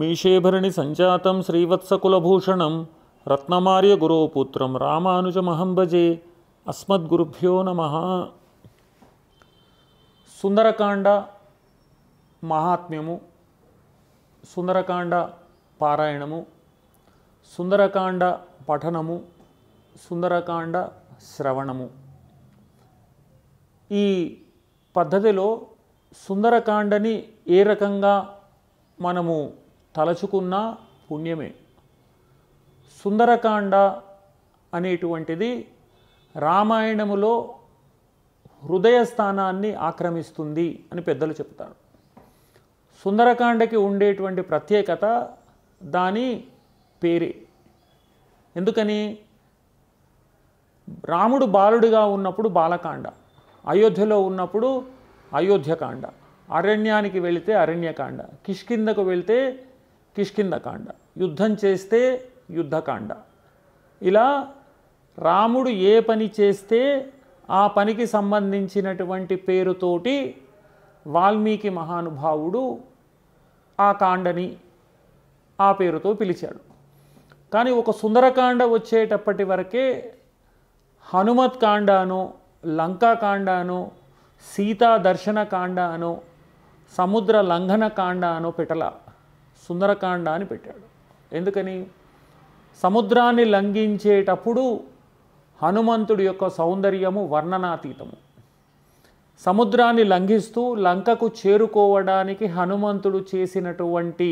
మీషేభరణి సంజాతం శ్రీవత్సకులభూషణం రత్నమార్య గురోపుత్రం రామానుజమహం భజే అస్మద్గురుభ్యో నమ సుందరకాండ మహాత్మ్యము సుందరకాండ పారాయణము సుందరకాండ పఠనము సుందరకాండ శ్రవణము ఈ పద్ధతిలో సుందరకాండని ఏ రకంగా మనము తలచుకున్నా పుణ్యమే సుందరకాండ అనేటువంటిది రామాయణములో హృదయ స్థానాన్ని ఆక్రమిస్తుంది అని పెద్దలు చెప్తారు సుందరకాండకి ఉండేటువంటి ప్రత్యేకత దాని పేరే ఎందుకని రాముడు బాలుడిగా ఉన్నప్పుడు బాలకాండ అయోధ్యలో ఉన్నప్పుడు అయోధ్యకాండ అరణ్యానికి వెళితే అరణ్యకాండ కిష్కిందకు వెళితే కిష్కిందకాండ యుద్ధం చేస్తే యుద్ధకాండ ఇలా రాముడు ఏ పని చేస్తే ఆ పనికి సంబంధించినటువంటి పేరుతోటి వాల్మీకి మహానుభావుడు ఆ కాండని ఆ పేరుతో పిలిచాడు కానీ ఒక సుందరకాండ వచ్చేటప్పటి వరకే హనుమత్ కాండ లంకా లంకాకాండ సీతా దర్శన కాండ సముద్ర లంఘన కాండ అనో సుందరకాండ అని పెట్టాడు ఎందుకని సముద్రాన్ని లంఘించేటప్పుడు హనుమంతుడి యొక్క సౌందర్యము వర్ణనాతీతము సముద్రాన్ని లంఘిస్తూ లంకకు చేరుకోవడానికి హనుమంతుడు చేసినటువంటి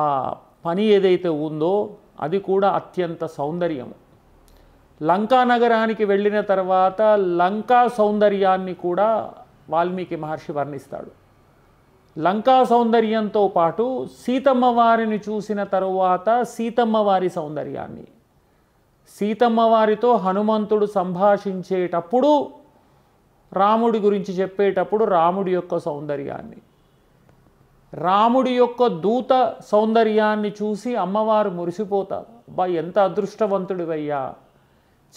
ఆ పని ఏదైతే ఉందో అది కూడా అత్యంత సౌందర్యము లంకా నగరానికి వెళ్ళిన తర్వాత లంకా సౌందర్యాన్ని కూడా వాల్మీకి మహర్షి వర్ణిస్తాడు లంకా సౌందర్యంతో పాటు సీతమ్మ వారిని చూసిన తరువాత సీతమ్మ వారి సౌందర్యాన్ని సీతమ్మ వారితో హనుమంతుడు సంభాషించేటప్పుడు రాముడి గురించి చెప్పేటప్పుడు రాముడి యొక్క సౌందర్యాన్ని రాముడి యొక్క దూత సౌందర్యాన్ని చూసి అమ్మవారు మురిసిపోతారు అబ్బా ఎంత అదృష్టవంతుడివయ్యా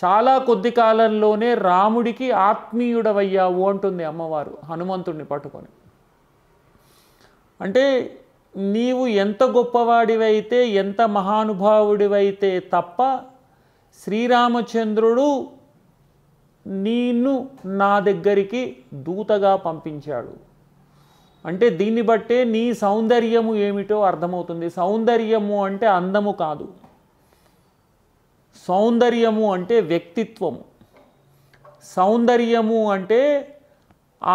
చాలా కొద్ది కాలంలోనే రాముడికి ఆత్మీయుడవయ్యావు అంటుంది అమ్మవారు హనుమంతుడిని పట్టుకొని అంటే నీవు ఎంత గొప్పవాడివైతే ఎంత మహానుభావుడివైతే తప్ప శ్రీరామచంద్రుడు నిన్ను నా దగ్గరికి దూతగా పంపించాడు అంటే దీన్ని బట్టే నీ సౌందర్యము ఏమిటో అర్థమవుతుంది సౌందర్యము అంటే అందము కాదు సౌందర్యము అంటే వ్యక్తిత్వము సౌందర్యము అంటే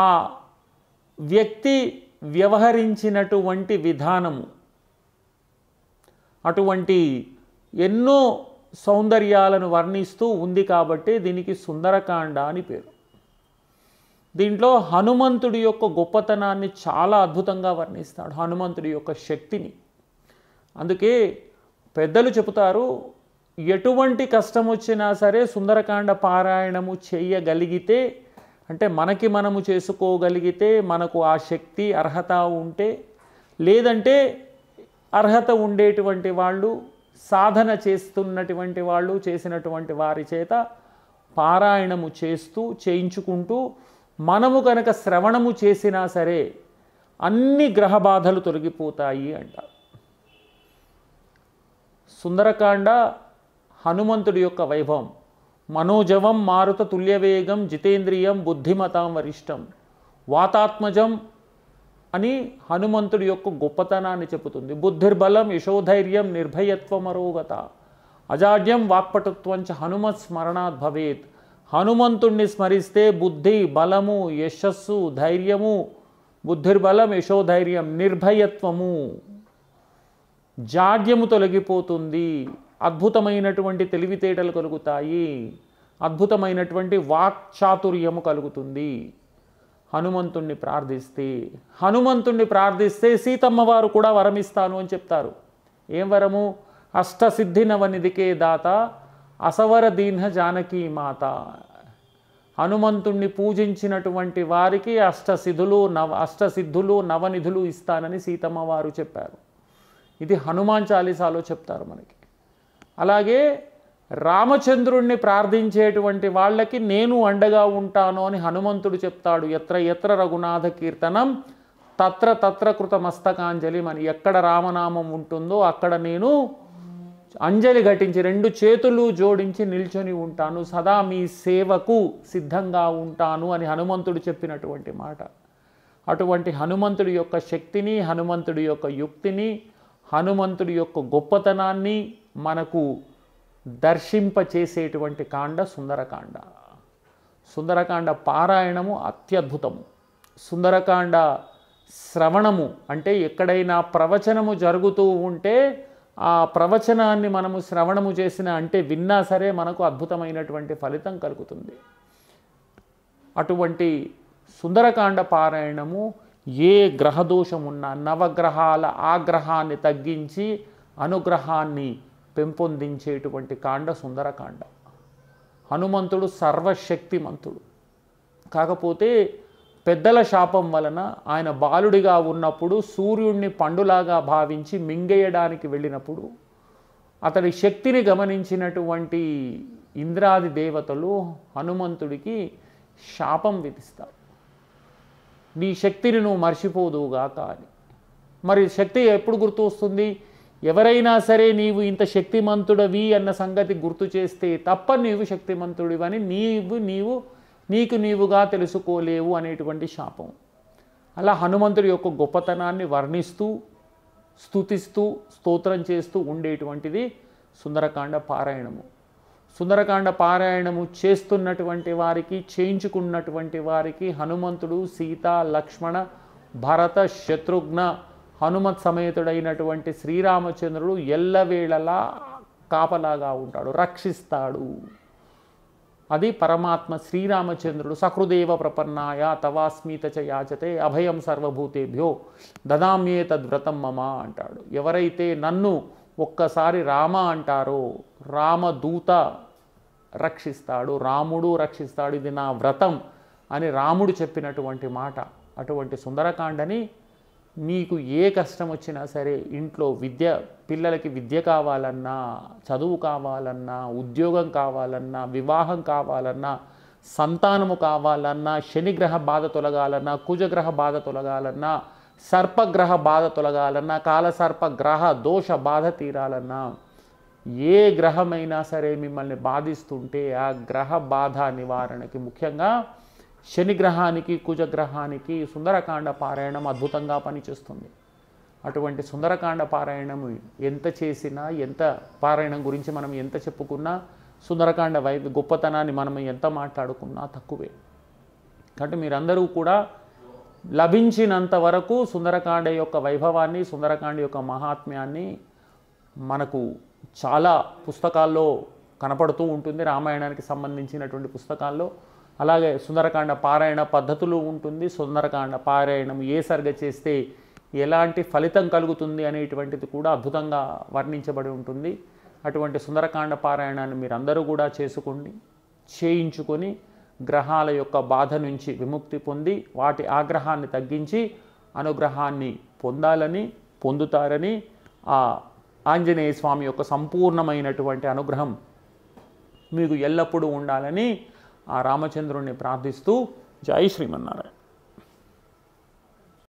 ఆ వ్యక్తి వ్యవహరించినటువంటి విధానము అటువంటి ఎన్నో సౌందర్యాలను వర్ణిస్తూ ఉంది కాబట్టి దీనికి సుందరకాండ అని పేరు దీంట్లో హనుమంతుడి యొక్క గొప్పతనాన్ని చాలా అద్భుతంగా వర్ణిస్తాడు హనుమంతుడి యొక్క శక్తిని అందుకే పెద్దలు చెబుతారు ఎటువంటి కష్టం వచ్చినా సరే సుందరకాండ పారాయణము చేయగలిగితే అంటే మనకి మనము చేసుకోగలిగితే మనకు ఆ శక్తి అర్హత ఉంటే లేదంటే అర్హత ఉండేటువంటి వాళ్ళు సాధన చేస్తున్నటువంటి వాళ్ళు చేసినటువంటి వారి చేత పారాయణము చేస్తూ చేయించుకుంటూ మనము కనుక శ్రవణము చేసినా సరే అన్ని గ్రహ బాధలు తొలగిపోతాయి అంట సుందరకాండ హనుమంతుడి యొక్క వైభవం మనోజవం మారుత తుల్యవేగం జితేంద్రియం బుద్ధిమతాం వరిష్టం వాతాత్మజం అని హనుమంతుడి యొక్క గొప్పతనాన్ని చెబుతుంది బుద్ధిర్బలం యశోధైర్యం నిర్భయత్వమరోగత అరోగత అజాడ్యం వాక్పటుత్వంచ హనుమత్ స్మరణాత్ భవేత్ హనుమంతుణ్ణి స్మరిస్తే బుద్ధి బలము యశస్సు ధైర్యము బుద్ధిర్బలం యశోధైర్యం నిర్భయత్వము జాడ్యము తొలగిపోతుంది అద్భుతమైనటువంటి తెలివితేటలు కలుగుతాయి అద్భుతమైనటువంటి వాక్చాతుర్యము కలుగుతుంది హనుమంతుణ్ణి ప్రార్థిస్తే హనుమంతుణ్ణి ప్రార్థిస్తే సీతమ్మవారు కూడా వరమిస్తాను అని చెప్తారు ఏం వరము నవనిదికే దాత అసవర దీన జానకీ మాత హనుమంతుణ్ణి పూజించినటువంటి వారికి అష్టసిధులు నవ అష్టసిద్ధులు నవనిధులు ఇస్తానని సీతమ్మవారు చెప్పారు ఇది హనుమాన్ చాలీసాలో చెప్తారు మనకి అలాగే రామచంద్రుణ్ణి ప్రార్థించేటువంటి వాళ్ళకి నేను అండగా ఉంటాను అని హనుమంతుడు చెప్తాడు ఎత్ర ఎత్ర రఘునాథ కీర్తనం తత్ర తత్ర కృత మస్తకాంజలి అని ఎక్కడ రామనామం ఉంటుందో అక్కడ నేను అంజలి ఘటించి రెండు చేతులు జోడించి నిల్చొని ఉంటాను సదా మీ సేవకు సిద్ధంగా ఉంటాను అని హనుమంతుడు చెప్పినటువంటి మాట అటువంటి హనుమంతుడి యొక్క శక్తిని హనుమంతుడి యొక్క యుక్తిని హనుమంతుడి యొక్క గొప్పతనాన్ని మనకు దర్శింపచేసేటువంటి కాండ సుందరకాండ సుందరకాండ పారాయణము అత్యద్భుతము సుందరకాండ శ్రవణము అంటే ఎక్కడైనా ప్రవచనము జరుగుతూ ఉంటే ఆ ప్రవచనాన్ని మనము శ్రవణము చేసిన అంటే విన్నా సరే మనకు అద్భుతమైనటువంటి ఫలితం కలుగుతుంది అటువంటి సుందరకాండ పారాయణము ఏ గ్రహదోషమున్నా నవగ్రహాల ఆగ్రహాన్ని తగ్గించి అనుగ్రహాన్ని పెంపొందించేటువంటి కాండ సుందరకాండ హనుమంతుడు సర్వశక్తిమంతుడు కాకపోతే పెద్దల శాపం వలన ఆయన బాలుడిగా ఉన్నప్పుడు సూర్యుడిని పండులాగా భావించి మింగేయడానికి వెళ్ళినప్పుడు అతడి శక్తిని గమనించినటువంటి ఇంద్రాది దేవతలు హనుమంతుడికి శాపం విధిస్తారు నీ శక్తిని నువ్వు మర్చిపోదువుగాక అని మరి శక్తి ఎప్పుడు గుర్తు వస్తుంది ఎవరైనా సరే నీవు ఇంత శక్తిమంతుడవి అన్న సంగతి గుర్తు చేస్తే తప్ప నీవు శక్తిమంతుడివని నీవు నీవు నీకు నీవుగా తెలుసుకోలేవు అనేటువంటి శాపం అలా హనుమంతుడి యొక్క గొప్పతనాన్ని వర్ణిస్తూ స్థుతిస్తూ స్తోత్రం చేస్తూ ఉండేటువంటిది సుందరకాండ పారాయణము సుందరకాండ పారాయణము చేస్తున్నటువంటి వారికి చేయించుకున్నటువంటి వారికి హనుమంతుడు సీత లక్ష్మణ భరత శత్రుఘ్న హనుమత్ సమేతుడైనటువంటి శ్రీరామచంద్రుడు ఎల్లవేళలా కాపలాగా ఉంటాడు రక్షిస్తాడు అది పరమాత్మ శ్రీరామచంద్రుడు సకృదేవ ప్రపన్నాయ తవాస్మిత చయాచతే అభయం సర్వభూతేభ్యో దదామ్యే తద్వ్రతం మమ అంటాడు ఎవరైతే నన్ను ఒక్కసారి రామ అంటారో రామదూత రక్షిస్తాడు రాముడు రక్షిస్తాడు ఇది నా వ్రతం అని రాముడు చెప్పినటువంటి మాట అటువంటి సుందరకాండని నీకు ఏ కష్టం వచ్చినా సరే ఇంట్లో విద్య పిల్లలకి విద్య కావాలన్నా చదువు కావాలన్నా ఉద్యోగం కావాలన్నా వివాహం కావాలన్నా సంతానము కావాలన్నా శనిగ్రహ బాధ తొలగాలన్నా కుజగ్రహ బాధ తొలగాలన్నా సర్పగ్రహ బాధ తొలగాలన్నా కాలసర్ప గ్రహ దోష బాధ తీరాలన్నా ఏ గ్రహమైనా సరే మిమ్మల్ని బాధిస్తుంటే ఆ గ్రహ బాధ నివారణకి ముఖ్యంగా శనిగ్రహానికి కుజగ్రహానికి సుందరకాండ పారాయణం అద్భుతంగా పనిచేస్తుంది అటువంటి సుందరకాండ పారాయణం ఎంత చేసినా ఎంత పారాయణం గురించి మనం ఎంత చెప్పుకున్నా సుందరకాండ వై గొప్పతనాన్ని మనం ఎంత మాట్లాడుకున్నా తక్కువే కాబట్టి మీరందరూ కూడా లభించినంత వరకు సుందరకాండ యొక్క వైభవాన్ని సుందరకాండ యొక్క మహాత్మ్యాన్ని మనకు చాలా పుస్తకాల్లో కనపడుతూ ఉంటుంది రామాయణానికి సంబంధించినటువంటి పుస్తకాల్లో అలాగే సుందరకాండ పారాయణ పద్ధతులు ఉంటుంది సుందరకాండ పారాయణం ఏ సరిగా చేస్తే ఎలాంటి ఫలితం కలుగుతుంది అనేటువంటిది కూడా అద్భుతంగా వర్ణించబడి ఉంటుంది అటువంటి సుందరకాండ పారాయణాన్ని మీరందరూ కూడా చేసుకోండి చేయించుకొని గ్రహాల యొక్క బాధ నుంచి విముక్తి పొంది వాటి ఆగ్రహాన్ని తగ్గించి అనుగ్రహాన్ని పొందాలని పొందుతారని ఆ ఆంజనేయ స్వామి యొక్క సంపూర్ణమైనటువంటి అనుగ్రహం మీకు ఎల్లప్పుడూ ఉండాలని ఆ రామచంద్రుణ్ణి ప్రార్థిస్తూ జై శ్రీమన్నారాయణ